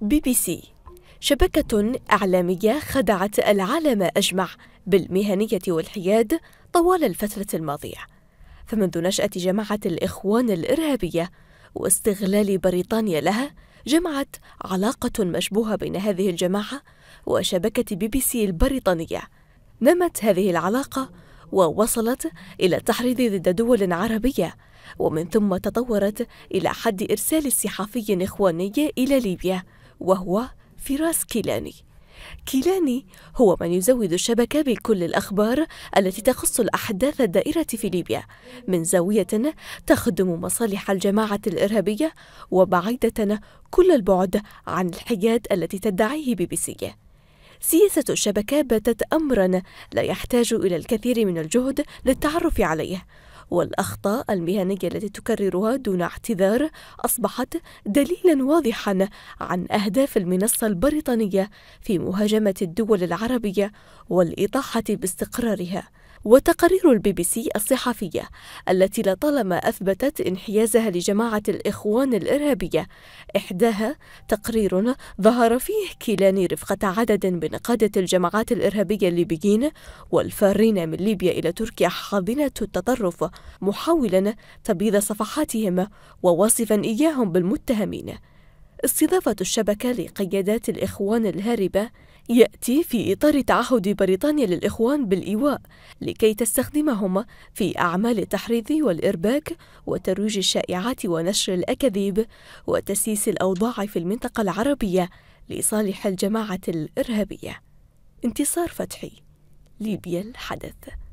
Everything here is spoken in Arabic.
بي بي سي شبكة إعلامية خدعت العالم أجمع بالمهنية والحياد طوال الفترة الماضية فمنذ نشأة جماعة الإخوان الإرهابية واستغلال بريطانيا لها جمعت علاقة مشبوهة بين هذه الجماعة وشبكة بي بي سي البريطانية نمت هذه العلاقة ووصلت إلى التحريض ضد دول عربية ومن ثم تطورت إلى حد إرسال صحفي إخواني إلى ليبيا وهو فراس كيلاني كيلاني هو من يزود الشبكة بكل الأخبار التي تخص الأحداث الدائرة في ليبيا من زاوية تخدم مصالح الجماعة الإرهابية وبعيدة كل البعد عن الحياد التي تدعيه بي بي سي سياسة الشبكة باتت أمرا لا يحتاج إلى الكثير من الجهد للتعرف عليه والأخطاء المهنية التي تكررها دون اعتذار أصبحت دليلا واضحا عن أهداف المنصة البريطانية في مهاجمة الدول العربية والإطاحة باستقرارها وتقارير البي بي سي الصحفية التي لطالما أثبتت انحيازها لجماعة الإخوان الإرهابية إحداها تقرير ظهر فيه كيلاني رفقة عدد من قادة الجماعات الإرهابية الليبيين والفارين من ليبيا إلى تركيا حاضنة التطرف محاولا تبييض صفحاتهم ووصفا إياهم بالمتهمين استضافة الشبكة لقيادات الإخوان الهاربة يأتي في إطار تعهد بريطانيا للإخوان بالإيواء لكي تستخدمهم في أعمال التحريض والإرباك وترويج الشائعات ونشر الأكاذيب وتسييس الأوضاع في المنطقة العربية لصالح الجماعة الإرهابية انتصار فتحي ليبيا الحدث